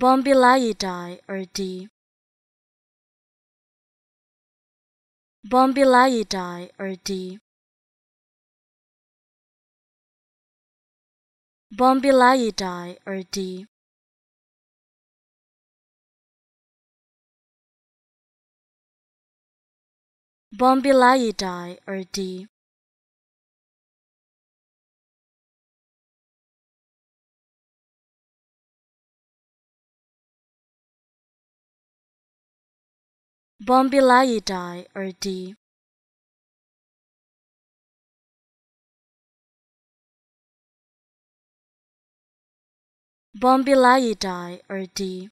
Bombyliidae or D. Bombyliidae or D. Bombyliidae or D. Bombyliidae or D. Bombyliidae or D. Bombyliidae or D.